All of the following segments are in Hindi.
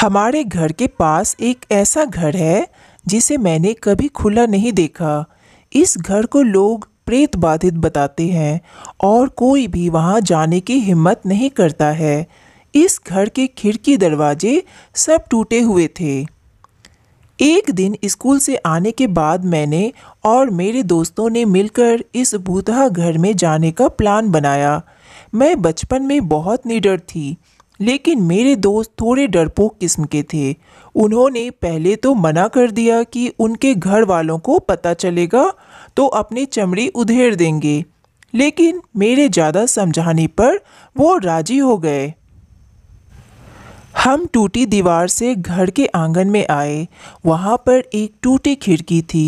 हमारे घर के पास एक ऐसा घर है जिसे मैंने कभी खुला नहीं देखा इस घर को लोग प्रेत बाधित बताते हैं और कोई भी वहाँ जाने की हिम्मत नहीं करता है इस घर के खिड़की दरवाजे सब टूटे हुए थे एक दिन स्कूल से आने के बाद मैंने और मेरे दोस्तों ने मिलकर इस भूतहा घर में जाने का प्लान बनाया मैं बचपन में बहुत निडर थी लेकिन मेरे दोस्त थोड़े डरपोक किस्म के थे उन्होंने पहले तो मना कर दिया कि उनके घर वालों को पता चलेगा तो अपनी चमड़ी उधेड़ देंगे लेकिन मेरे ज़्यादा समझाने पर वो राज़ी हो गए हम टूटी दीवार से घर के आंगन में आए वहाँ पर एक टूटी खिड़की थी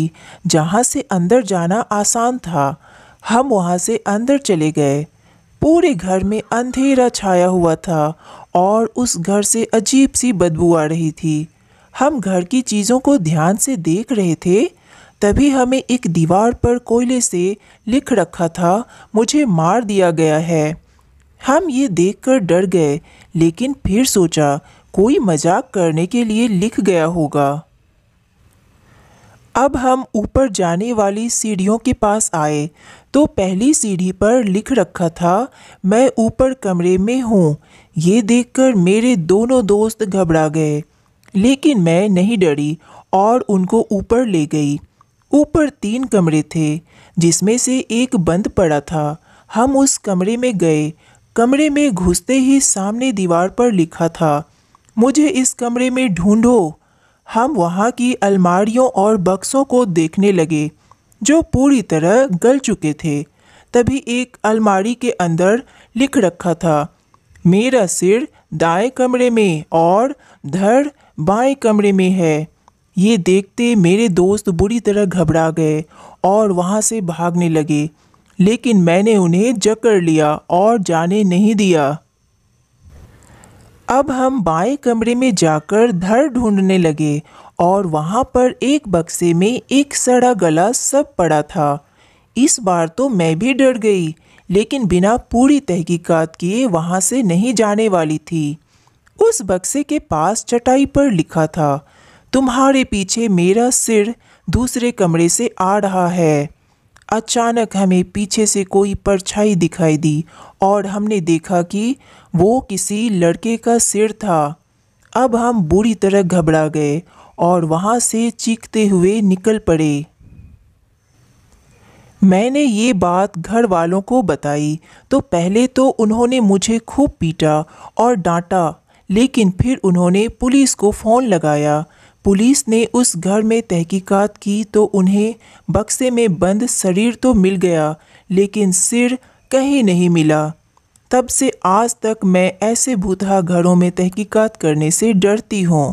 जहाँ से अंदर जाना आसान था हम वहाँ से अंदर चले गए पूरे घर में अंधेरा छाया हुआ था और उस घर से अजीब सी बदबू आ रही थी हम घर की चीज़ों को ध्यान से देख रहे थे तभी हमें एक दीवार पर कोयले से लिख रखा था मुझे मार दिया गया है हम ये देखकर डर गए लेकिन फिर सोचा कोई मजाक करने के लिए लिख गया होगा अब हम ऊपर जाने वाली सीढ़ियों के पास आए तो पहली सीढ़ी पर लिख रखा था मैं ऊपर कमरे में हूँ ये देखकर मेरे दोनों दोस्त घबरा गए लेकिन मैं नहीं डरी और उनको ऊपर ले गई ऊपर तीन कमरे थे जिसमें से एक बंद पड़ा था हम उस कमरे में गए कमरे में घुसते ही सामने दीवार पर लिखा था मुझे इस कमरे में ढूंढो हम वहाँ की अलमारियों और बक्सों को देखने लगे जो पूरी तरह गल चुके थे तभी एक अलमारी के अंदर लिख रखा था मेरा सिर दाएं कमरे में और धड़ बाएं कमरे में है ये देखते मेरे दोस्त बुरी तरह घबरा गए और वहाँ से भागने लगे लेकिन मैंने उन्हें जकड़ लिया और जाने नहीं दिया अब हम बाएं कमरे में जाकर धर ढूंढने लगे और वहाँ पर एक बक्से में एक सड़ा गला सब पड़ा था इस बार तो मैं भी डर गई लेकिन बिना पूरी तहकीकात किए वहाँ से नहीं जाने वाली थी उस बक्से के पास चटाई पर लिखा था तुम्हारे पीछे मेरा सिर दूसरे कमरे से आ रहा है अचानक हमें पीछे से कोई परछाई दिखाई दी और हमने देखा कि वो किसी लड़के का सिर था अब हम बुरी तरह घबरा गए और वहाँ से चीखते हुए निकल पड़े मैंने ये बात घर वालों को बताई तो पहले तो उन्होंने मुझे खूब पीटा और डांटा लेकिन फिर उन्होंने पुलिस को फ़ोन लगाया पुलिस ने उस घर में तहकीकात की तो उन्हें बक्से में बंद शरीर तो मिल गया लेकिन सिर कहीं नहीं मिला तब से आज तक मैं ऐसे भूतहा घरों में तहकीकात करने से डरती हूँ